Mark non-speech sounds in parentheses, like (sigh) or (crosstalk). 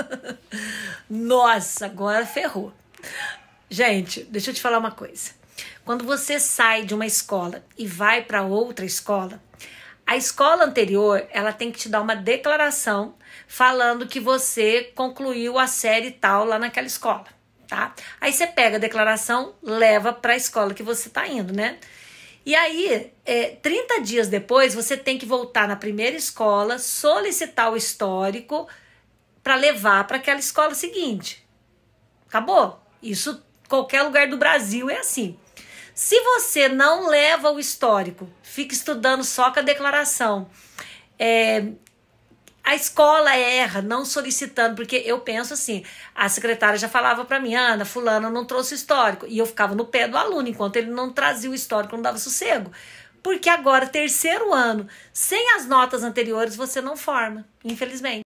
(laughs) Nossa, agora ferrou. Gente, deixa eu te falar uma coisa. Quando você sai de uma escola e vai para outra escola, a escola anterior, ela tem que te dar uma declaração falando que você concluiu a série tal lá naquela escola, tá? Aí você pega a declaração, leva para a escola que você está indo, né? E aí, é, 30 dias depois, você tem que voltar na primeira escola, solicitar o histórico para levar para aquela escola seguinte. Acabou. Isso qualquer lugar do Brasil é assim. Se você não leva o histórico, fica estudando só com a declaração. É, a escola erra não solicitando, porque eu penso assim, a secretária já falava para mim, Ana, fulano não trouxe histórico, e eu ficava no pé do aluno enquanto ele não trazia o histórico, não dava sossego. Porque agora, terceiro ano, sem as notas anteriores, você não forma, infelizmente.